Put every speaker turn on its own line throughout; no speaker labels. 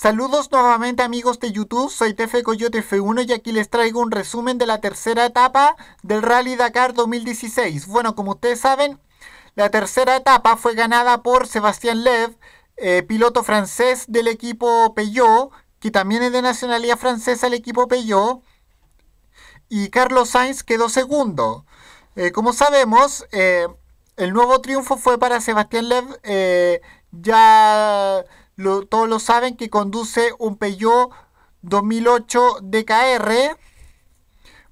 Saludos nuevamente amigos de YouTube, soy TF Coyote F1 y aquí les traigo un resumen de la tercera etapa del Rally Dakar 2016. Bueno, como ustedes saben, la tercera etapa fue ganada por Sebastián Lev, eh, piloto francés del equipo Peugeot, que también es de nacionalidad francesa el equipo Peugeot, y Carlos Sainz quedó segundo. Eh, como sabemos, eh, el nuevo triunfo fue para Sebastián Lev, ya todos lo saben, que conduce un Peugeot 2008 DKR.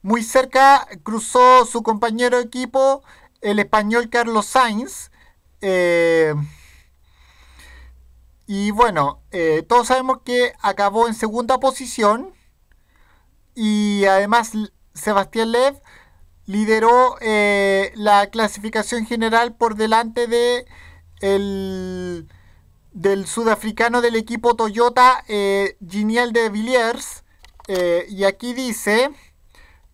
Muy cerca cruzó su compañero de equipo, el español Carlos Sainz. Eh, y bueno, eh, todos sabemos que acabó en segunda posición. Y además Sebastián Lev lideró eh, la clasificación general por delante de el del sudafricano del equipo Toyota, eh, Genial de Villiers. Eh, y aquí dice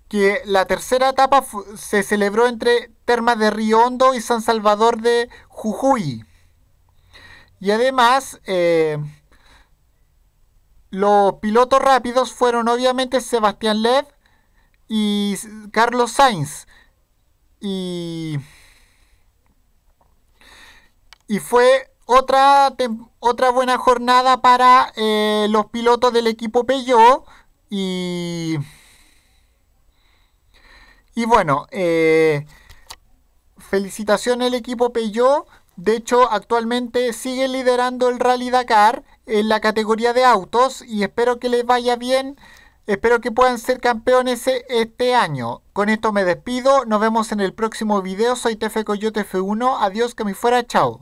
que la tercera etapa se celebró entre Termas de Riondo y San Salvador de Jujuy. Y además, eh, los pilotos rápidos fueron obviamente Sebastián Lev y Carlos Sainz. Y, y fue otra, otra buena jornada para eh, los pilotos del equipo Peugeot. Y, y bueno, eh, felicitaciones al equipo Peugeot. De hecho, actualmente sigue liderando el Rally Dakar en la categoría de autos y espero que les vaya bien. Espero que puedan ser campeones e-, este año. Con esto me despido. Nos vemos en el próximo video. Soy Tefe Coyote F1. Adiós, que me fuera. Chao.